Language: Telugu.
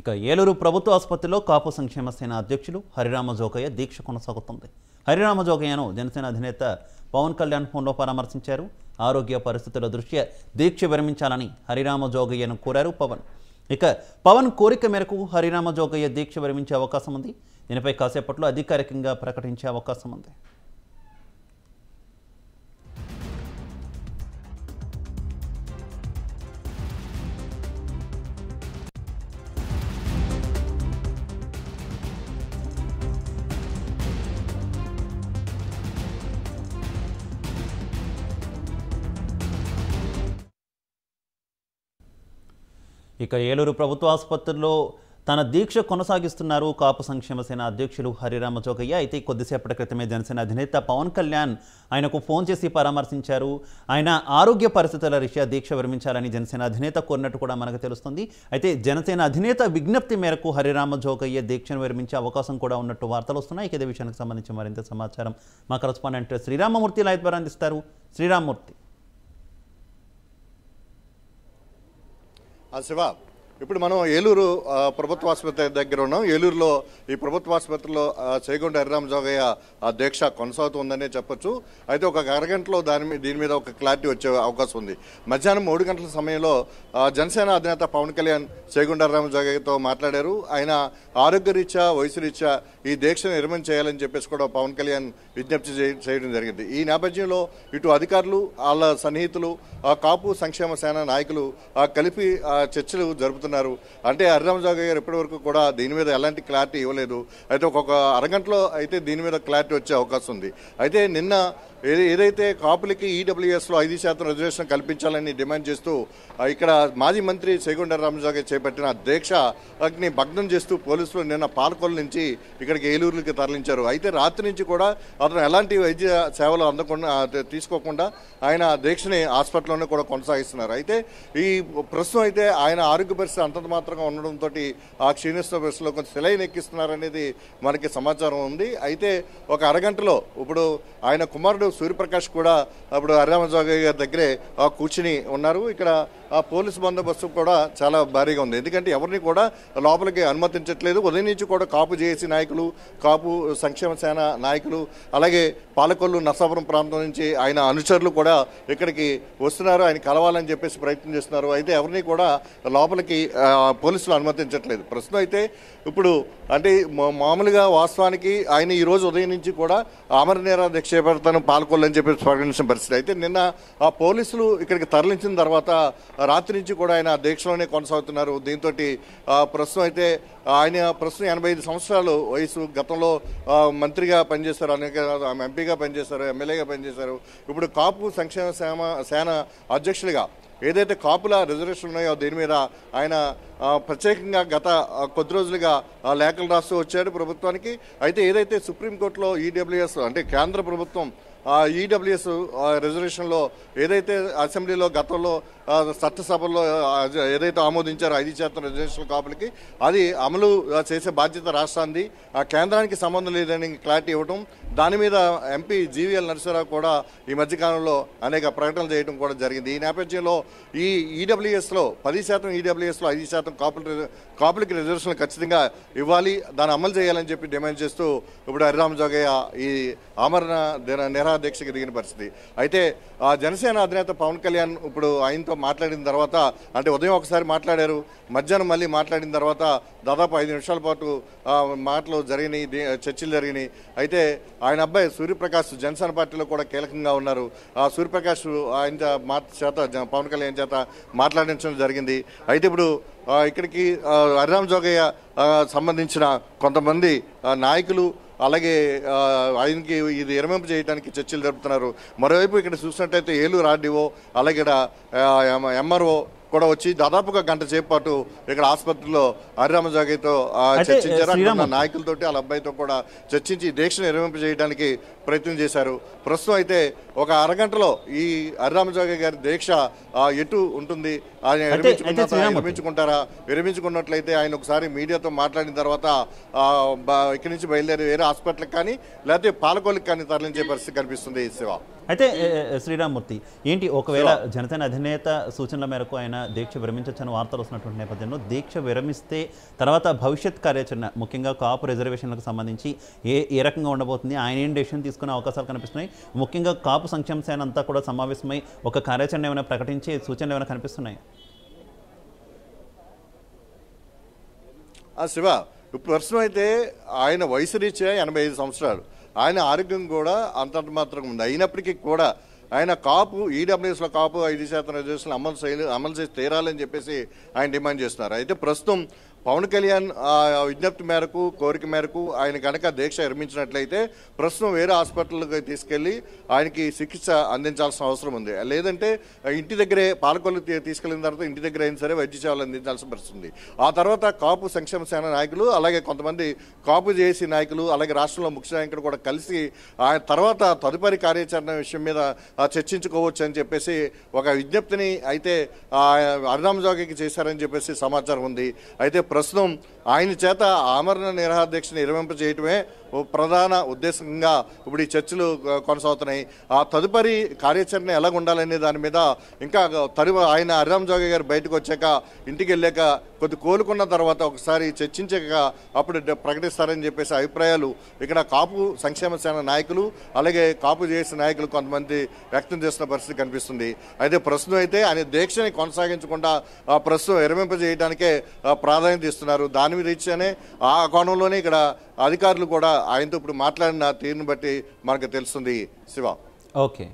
ఇక ఏలూరు ప్రభుత్వ ఆసుపత్రిలో కాపు సంక్షేమ సేన అధ్యక్షులు హరిరామ జోకయ్య దీక్ష కొనసాగుతుంది హరిరామ జోకయ్యను జనసేన అధినేత పవన్ కళ్యాణ్ ఫోన్లో పరామర్శించారు ఆరోగ్య పరిస్థితుల దృష్ట్యా దీక్ష విరమించాలని హరిరామ జోగయ్యను కోరారు పవన్ ఇక పవన్ కోరిక మేరకు హరిరామ జోగయ్య దీక్ష విరమించే అవకాశం ఉంది దీనిపై కాసేపట్లో అధికారికంగా ప్రకటించే అవకాశం ఉంది ఇక ఏలూరు ప్రభుత్వ ఆసుపత్రిలో తన దీక్ష కొనసాగిస్తున్నారు కాపు సంక్షేమ సేన అధ్యక్షులు హరిరామ జోగయ్య అయితే కొద్దిసేపటి క్రితమే జనసేన అధినేత పవన్ కళ్యాణ్ ఆయనకు ఫోన్ చేసి పరామర్శించారు ఆయన ఆరోగ్య పరిస్థితుల రీత్యా దీక్ష విరమించాలని జనసేన అధినేత కోరినట్టు కూడా మనకు తెలుస్తుంది అయితే జనసేన అధినేత విజ్ఞప్తి మేరకు హరిరామ జోగయ్య దీక్షను విరమించే అవకాశం కూడా ఉన్నట్టు వార్తలు వస్తున్నాయి ఇదే విషయానికి సంబంధించి మరింత సమాచారం మా కరస్పాండెంట్ శ్రీరామమూర్తి లైవ్ ద్వారా అందిస్తారు శ్రీరామ్మూర్తి Answer up. ఇప్పుడు మనం ఏలూరు ప్రభుత్వ ఆసుపత్రి దగ్గర ఉన్నాం ఏలూరులో ఈ ప్రభుత్వ ఆసుపత్రిలో చేగొండ హరిరామ్ దీక్ష కొనసాగుతుందనే చెప్పొచ్చు అయితే ఒక అరగంటలో దాని మీద దీని మీద ఒక క్లారిటీ వచ్చే అవకాశం ఉంది మధ్యాహ్నం మూడు గంటల సమయంలో జనసేన అధినేత పవన్ కళ్యాణ్ చేగొండ హరిరామ్ మాట్లాడారు ఆయన ఆరోగ్యరీత్యా వయసు రీత్యా ఈ దీక్షను నిర్మం చేయాలని చెప్పేసి కూడా పవన్ కళ్యాణ్ విజ్ఞప్తి చేయడం జరిగింది ఈ నేపథ్యంలో ఇటు అధికారులు వాళ్ళ సన్నిహితులు కాపు సంక్షేమ సేన నాయకులు కలిపి చర్చలు జరుపుతున్నారు చెబుతున్నారు అంటే హరిరామజాగ గారు ఇప్పటివరకు కూడా దీని మీద ఎలాంటి క్లారిటీ ఇవ్వలేదు అయితే ఒక్కొక్క అరగంటలో అయితే దీని మీద క్లారిటీ వచ్చే అవకాశం ఉంది అయితే నిన్న ఏదైతే కాపులకి ఈడబ్ల్యూఎస్లో ఐదు శాతం రిజర్వేషన్ కల్పించాలని డిమాండ్ చేస్తూ ఇక్కడ మాజీ మంత్రి చేగొండ రామజాగ చేపట్టిన దీక్ష అగ్ని భగ్నం చేస్తూ పోలీసులు నిన్న పాలకొల నుంచి ఇక్కడికి ఏలూరులకి తరలించారు అయితే రాత్రి నుంచి కూడా అతను ఎలాంటి వైద్య సేవలు అందకుండా తీసుకోకుండా ఆయన దీక్షని హాస్పిటల్లోనే కూడా కొనసాగిస్తున్నారు అయితే ఈ ప్రస్తుతం అయితే ఆయన ఆరోగ్య పరిస్థితి సమస్య అంతంత మాత్రంగా ఉండడంతో ఆ క్షీణిస్తున్న బస్సులో కొంచెం సెలైన్ ఎక్కిస్తున్నారనేది మనకి సమాచారం ఉంది అయితే ఒక అరగంటలో ఇప్పుడు ఆయన కుమారుడు సూర్యప్రకాష్ కూడా అప్పుడు హరిరామజోగయ్య గారి దగ్గరే కూర్చుని ఉన్నారు ఇక్కడ ఆ పోలీసు బందోబస్తు కూడా చాలా భారీగా ఉంది ఎందుకంటే ఎవరిని కూడా లోపలికి అనుమతించట్లేదు ఉదయం నుంచి కూడా కాపు జేఏసీ నాయకులు కాపు సంక్షేమ సేన నాయకులు అలాగే పాలకొల్లు నర్సాపురం ప్రాంతం నుంచి ఆయన అనుచరులు కూడా ఇక్కడికి వస్తున్నారు ఆయన కలవాలని చెప్పేసి ప్రయత్నం చేస్తున్నారు అయితే ఎవరిని కూడా లోపలికి పోలీసులు అనుమతించట్లేదు ప్రస్తుతం అయితే ఇప్పుడు అంటే మామూలుగా వాస్తవానికి ఆయన ఈరోజు ఉదయం నుంచి కూడా ఆమర దీక్ష చేపడతాను పాల్గొలని చెప్పి ప్రకటించిన పరిస్థితి అయితే నిన్న ఆ పోలీసులు ఇక్కడికి తరలించిన తర్వాత రాత్రి నుంచి కూడా ఆయన దీక్షలోనే కొనసాగుతున్నారు దీంతో ప్రస్తుతం అయితే ఆయన ప్రస్తుతం ఎనభై ఐదు సంవత్సరాలు వయసు గతంలో మంత్రిగా పనిచేశారు అనేక ఎంపీగా పనిచేశారు ఎమ్మెల్యేగా పనిచేశారు ఇప్పుడు కాపు సంక్షేమ సేన అధ్యక్షులుగా ఏదైతే కాపుల రిజర్వేషన్ ఉన్నాయో దీని మీద ఆయన ప్రత్యేకంగా గత కొద్ది రోజులుగా లేఖలు రాస్తూ వచ్చాడు ప్రభుత్వానికి అయితే ఏదైతే సుప్రీంకోర్టులో ఈడబ్ల్యూఎస్ e అంటే కేంద్ర ప్రభుత్వం ఈడబ్ల్యూఎస్ రిజర్వేషన్లో e ఏదైతే అసెంబ్లీలో గతంలో చట్టసభలో ఏదైతే ఆమోదించారో ఐదు శాతం రిజర్వేషన్ కాపులకి అది అమలు చేసే బాధ్యత రాష్ట్రాన్ని కేంద్రానికి సంబంధం లేదని క్లారిటీ ఇవ్వడం దాని మీద ఎంపీ జీవీఎల్ నరసింహరావు కూడా ఈ మధ్యకాలంలో అనేక ప్రకటనలు చేయడం కూడా జరిగింది ఈ నేపథ్యంలో ఈ ఈడబ్ల్యూఎస్లో e పది శాతం ఈడబ్ల్యూఎస్లో e ఐదు శాతం కాపుల కాపులకి రిజర్వేషన్లు ఖచ్చితంగా ఇవ్వాలి దాన్ని అమలు చేయాలని చెప్పి డిమాండ్ చేస్తూ ఇప్పుడు హరిరామ్ జోగయ్య ఈ ఆమరణ నిరా దీక్షకు దిగిన పరిస్థితి అయితే ఆ జనసేన అధినేత పవన్ కళ్యాణ్ ఇప్పుడు ఆయనతో మాట్లాడిన తర్వాత అంటే ఉదయం ఒకసారి మాట్లాడారు మధ్యాహ్నం మళ్ళీ మాట్లాడిన తర్వాత దాదాపు ఐదు నిమిషాల పాటు మాటలు జరిగినాయి చర్చలు జరిగినాయి అయితే ఆయన అబ్బాయి సూర్యప్రకాష్ జనసేన పార్టీలో కూడా కీలకంగా ఉన్నారు ఆ సూర్యప్రకాష్ ఆయన మా చేత పవన్ కళ్యాణ్ చేత మాట్లాడించడం జరిగింది అయితే ఇప్పుడు ఇక్కడికి హరిరామ్ జోగయ్య సంబంధించిన కొంతమంది నాయకులు అలాగే ఆయనకి ఇది ఎరమింపు చేయడానికి చర్చలు జరుపుతున్నారు మరోవైపు ఇక్కడ చూసినట్టయితే ఏలూరు ఆర్డీఓ అలాగే ఇక్కడ ఎంఆర్ఓ కూడా వచ్చి దాదాపుగా గంట సేపు పాటు ఇక్కడ ఆసుపత్రిలో హరిరామ జాగితో చర్చించారు అక్కడ నాయకులతో వాళ్ళ అబ్బాయితో కూడా చర్చించి దీక్షను నిర్వహింపజేయడానికి చేయడానికి ప్రయత్నం చేశారు ప్రస్తుతం అయితే ఒక అరగంటలో ఈ హరిరామ జాగీ గారి దీక్ష ఎటు ఉంటుంది ఆయన విరమించుకుంటారా విరమించుకున్నట్లయితే ఆయన ఒకసారి మీడియాతో మాట్లాడిన తర్వాత ఇక్కడి నుంచి బయలుదేరి వేరే హాస్పిటల్కి కానీ లేకపోతే పాలకోలికి కానీ తరలించే పరిస్థితి కనిపిస్తుంది శివ అయితే శ్రీరామ్మూర్తి ఏంటి ఒకవేళ జనసేన అధినేత సూచనల మేరకు ఆయన దీక్ష విరమించొచ్చని వార్తలు వస్తున్నటువంటి నేపథ్యంలో దీక్ష విరమిస్తే తర్వాత భవిష్యత్ కార్యాచరణ ముఖ్యంగా కాపు రిజర్వేషన్లకు సంబంధించి ఏ ఏ రకంగా ఉండబోతుంది ఆయన ఏం డెసిషన్ తీసుకునే అవకాశాలు కనిపిస్తున్నాయి ముఖ్యంగా కాపు సంక్షేమ సేన అంతా కూడా సమావేశమై ఒక కార్యాచరణ ఏమైనా ప్రకటించే సూచనలు ఏమైనా కనిపిస్తున్నాయి శివ ఇప్పుడు ప్రస్తుతం అయితే ఆయన వయసు రీత్యా ఎనభై ఐదు సంవత్సరాలు ఆయన ఆరోగ్యం కూడా అంతంత మాత్రం ఉంది అయినప్పటికీ కూడా ఆయన కాపు ఈడబ్ల్యూఎస్లో కాపు ఐదు శాతం రిజర్వేషన్లు అమలు చేయ అమలు చేసి తీరాలని చెప్పేసి ఆయన డిమాండ్ చేస్తున్నారు అయితే ప్రస్తుతం పవన్ కళ్యాణ్ విజ్ఞప్తి మేరకు కోరిక మేరకు ఆయన కనుక దీక్ష నిర్మించినట్లయితే ప్రస్తుతం వేరే హాస్పిటల్కి తీసుకెళ్ళి ఆయనకి చికిత్స అందించాల్సిన అవసరం ఉంది లేదంటే ఇంటి దగ్గరే పాలకొల్లు తీసుకెళ్లిన తర్వాత ఇంటి దగ్గర అయినా సరే వైద్య సేవలు అందించాల్సి పడుతుంది ఆ తర్వాత కాపు సంక్షేమ సేన నాయకులు అలాగే కొంతమంది కాపు జేఏసీ నాయకులు అలాగే రాష్ట్రంలో ముఖ్య నాయకులు కూడా కలిసి ఆయన తర్వాత తదుపరి కార్యాచరణ విషయం మీద చర్చించుకోవచ్చు అని చెప్పేసి ఒక విజ్ఞప్తిని అయితే అరుణామజోగికి చేశారని చెప్పేసి సమాచారం ఉంది అయితే ప్రస్తుతం ఆయన చేత ఆమరణ నిరాహార నిర్వహింప చేయటమే ప్రధాన ఉద్దేశంగా ఇప్పుడు ఈ చర్చలు కొనసాగుతున్నాయి ఆ తదుపరి కార్యాచరణ ఎలా ఉండాలనే దాని మీద ఇంకా తరువా ఆయన హరిరామ్ జోగి గారు బయటకు వచ్చాక ఇంటికి వెళ్ళాక కొద్ది కోలుకున్న తర్వాత ఒకసారి చర్చించగా అప్పుడు ప్రకటిస్తారని చెప్పేసి అభిప్రాయాలు ఇక్కడ కాపు సంక్షేమ సేన నాయకులు అలాగే కాపు చేసిన నాయకులు కొంతమంది వ్యక్తం చేసిన పరిస్థితి కనిపిస్తుంది అయితే ప్రస్తుతం అయితే ఆయన దీక్షని కొనసాగించకుండా ప్రస్తుతం విరమింపజేయడానికే ప్రాధాన్యత ఇస్తున్నారు దాని మీద రీత్యానే ఆ కోణంలోనే ఇక్కడ అధికారులు కూడా ఆయనతో ఇప్పుడు మాట్లాడిన తీరును బట్టి మనకు తెలుస్తుంది శివ ఓకే